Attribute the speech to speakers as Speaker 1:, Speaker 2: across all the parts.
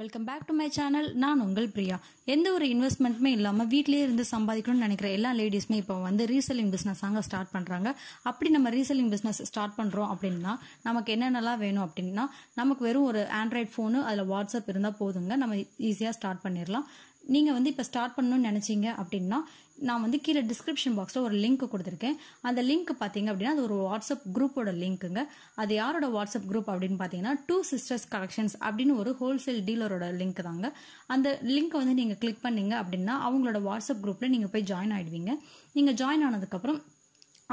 Speaker 1: welcome back to my channel நான் உங்கள் பிரியா எந்த ஒரு இன்வெஸ்ட்மெண்ட்டுமே இல்லாமல் வீட்டிலே இருந்து சம்பாதிக்கணும்னு நினைக்கிற எல்லா லேடிஸுமே இப்போ வந்து ரீசெல்லிங் பிஸ்னஸ் அங்கே ஸ்டார்ட் பண்ணுறாங்க அப்படி நம்ம ரீசெல்லிங் பிஸ்னஸ் ஸ்டார்ட் பண்ணுறோம் அப்படின்னா நமக்கு என்னென்னலாம் வேணும் அப்படின்னா நமக்கு வெறும் ஒரு ஆண்ட்ராய்ட் ஃபோனு அதில் வாட்ஸ்அப் இருந்தால் போதுங்க நம்ம ஈஸியாக ஸ்டார்ட் பண்ணிடலாம் நீங்கள் வந்து இப்போ ஸ்டார்ட் பண்ணணும்னு நினச்சிங்க அப்படின்னா நான் வந்து கீழே டிஸ்கிரிப்ஷன் பாக்ஸில் ஒரு லிங்க் கொடுத்துருக்கேன் அந்த லிங்க் பார்த்தீங்க அப்படின்னா அது ஒரு வாட்ஸ்அப் குரூப்போட லிங்க்குங்க அது யாரோட வாட்ஸ்அப் குரூப் அப்படின்னு பார்த்தீங்கன்னா டூ சிஸ்டர்ஸ் கலெக்ஷன்ஸ் அப்படின்னு ஒரு ஹோல்சேல் டீலரோட லிங்க் தாங்க அந்த லிங்க்கை வந்து நீங்கள் கிளிக் பண்ணீங்க அப்படின்னா அவங்களோட வாட்ஸ்அப் குரூப்பில் நீங்கள் போய் ஜாயின் ஆகிடுவீங்க நீங்கள் ஜாயின் ஆனதுக்கப்புறம்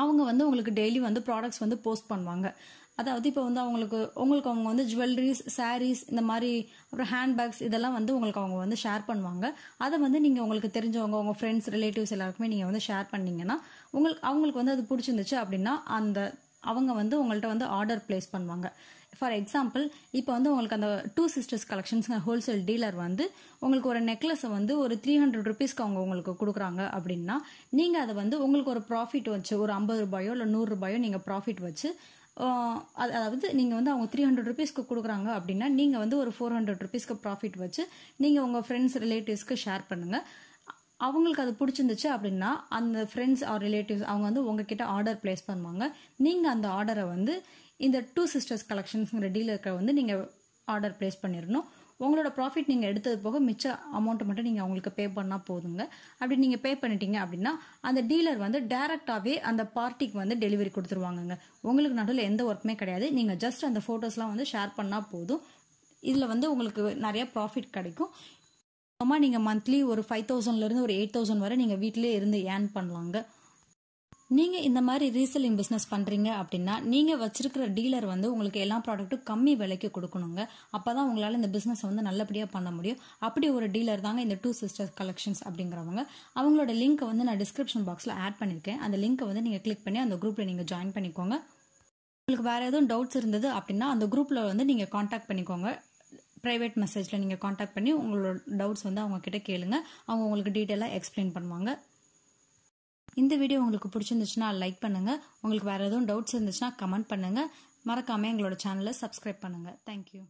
Speaker 1: அவங்க வந்து உங்களுக்கு டெய்லி வந்து ப்ராடக்ட்ஸ் வந்து போஸ்ட் பண்ணுவாங்க அதாவது இப்போ வந்து அவங்களுக்கு உங்களுக்கு அவங்க வந்து ஜுவல்லரிஸ் சாரீஸ் இந்த மாதிரி அப்புறம் ஹேண்ட்பேக்ஸ் இதெல்லாம் வந்து உங்களுக்கு அவங்க வந்து ஷேர் பண்ணுவாங்க அதை வந்து நீங்கள் உங்களுக்கு தெரிஞ்சவங்க உங்கள் ஃப்ரெண்ட்ஸ் ரிலேட்டிவ்ஸ் எல்லாருக்குமே நீங்கள் வந்து ஷேர் பண்ணிங்கன்னா உங்களுக்கு அவங்களுக்கு வந்து அது பிடிச்சிருந்துச்சு அப்படின்னா அந்த அவங்க வந்து உங்கள்கிட்ட வந்து ஆர்டர் பிளேஸ் பண்ணுவாங்க ஃபார் எக்ஸாம்பிள் இப்போ வந்து உங்களுக்கு அந்த டூ சிஸ்டர்ஸ் கலெக்ஷன்ஸ்ங்க ஹோல்சேல் டீலர் வந்து உங்களுக்கு ஒரு நெக்லஸை வந்து ஒரு த்ரீ ஹண்ட்ரட் ருபீஸ்க்கு அவங்க உங்களுக்கு கொடுக்குறாங்க அப்படின்னா நீங்கள் அதை வந்து உங்களுக்கு ஒரு ப்ராஃபிட் வச்சு ஒரு ஐம்பது ரூபாயோ இல்லை நூறு ரூபாயோ நீங்கள் ப்ராஃபிட் வச்சு அதாவது நீங்கள் வந்து அவங்க த்ரீ ஹண்ட்ரட் ருபீஸ்க்கு கொடுக்குறாங்க அப்படின்னா நீங்கள் வந்து ஒரு ஃபோர் ஹண்ட்ரட் ருபீஸ்க்கு ப்ராஃபிட் வச்சு நீங்கள் உங்கள் ஃப்ரெண்ட்ஸ் ரிலேட்டிவ்ஸ்க்கு ஷேர் பண்ணுங்கள் அவங்களுக்கு அது பிடிச்சிருந்துச்சு அப்படின்னா அந்த ஃப்ரெண்ட்ஸ் ஆர் ரிலேட்டிவ்ஸ் அவங்க வந்து உங்ககிட்ட ஆர்டர் பிளேஸ் பண்ணுவாங்க நீங்கள் அந்த ஆர்டரை வந்து இந்த டூ சிஸ்டர்ஸ் கலெக்ஷன்ஸுங்கிற டீலருக்கு வந்து நீங்கள் ஆர்டர் பிளேஸ் பண்ணிடணும் உங்களோட ப்ராஃபிட் நீங்கள் எடுத்தது போக மிச்ச அமௌண்ட்டை மட்டும் நீங்கள் அவங்களுக்கு பே பண்ணால் போதுங்க அப்படி நீங்கள் பே பண்ணிட்டீங்க அப்படின்னா அந்த டீலர் வந்து டேரெக்டாகவே அந்த பார்ட்டிக்கு வந்து டெலிவரி கொடுத்துருவாங்கங்க உங்களுக்கு நடுவில் எந்த ஒர்க்குமே கிடையாது நீங்கள் ஜஸ்ட் அந்த ஃபோட்டோஸ்லாம் வந்து ஷேர் பண்ணால் போதும் இதில் வந்து உங்களுக்கு நிறைய ப்ராஃபிட் கிடைக்கும் அம்மா நீங்கள் மந்த்லி ஒரு ஃபைவ் தௌசண்ட்லேருந்து ஒரு எயிட் தௌசண்ட் வரை நீங்கள் வீட்டிலே இருந்து ஏர்ன் பண்ணலாங்க நீங்கள் இந்த மாதிரி ரீசெல்லிங் பிஸ்னஸ் பண்ணுறீங்க அப்படின்னா நீங்கள் வச்சிருக்கிற டீலர் வந்து உங்களுக்கு எல்லா ப்ராடக்ட்டும் கம்மி விலைக்கு கொடுக்கணுங்க அப்போ தான் உங்களால் இந்த பிஸ்னஸ் வந்து நல்லபடியாக பண்ண முடியும் அப்படி ஒரு டீலர் தாங்க இந்த டூ சிஸ்டர்ஸ் கலெக்ஷன்ஸ் அப்படிங்கிறவங்க அவங்களோட லிங்க்கை வந்து நான் டிஸ்கிரிப்ஷன் பாக்ஸில் ஆட் பண்ணியிருக்கேன் அந்த லிங்க்கை வந்து நீங்கள் கிளிக் பண்ணி அந்த குரூப்பில் நீங்கள் ஜாயின் பண்ணிக்கோங்க உங்களுக்கு வேறு எதுவும் டவுட்ஸ் இருந்தது அப்படின்னா அந்த குரூப்பில் வந்து நீங்கள் காண்டாக்ட் பண்ணிக்கோங்க ப்ரைவேட் மெசேஜில் நீங்கள் காண்டாக்ட் பண்ணி உங்களோட டவுட்ஸ் வந்து அவங்கக்கிட்ட கேளுங்க அவங்க உங்களுக்கு டீட்டெயிலாக எக்ஸ்பிளைன் பண்ணுவாங்க இந்த வீடியோ உங்களுக்கு பிடிச்சிருந்துச்சுன்னா லைக் பண்ணுங்கள் உங்களுக்கு வேறு எதுவும் டவுட்ஸ் இருந்துச்சுன்னா கமெண்ட் பண்ணுங்கள் மறக்காமல் எங்களோட சேனலை சப்ஸ்கிரைப் பண்ணுங்கள் தேங்க்யூ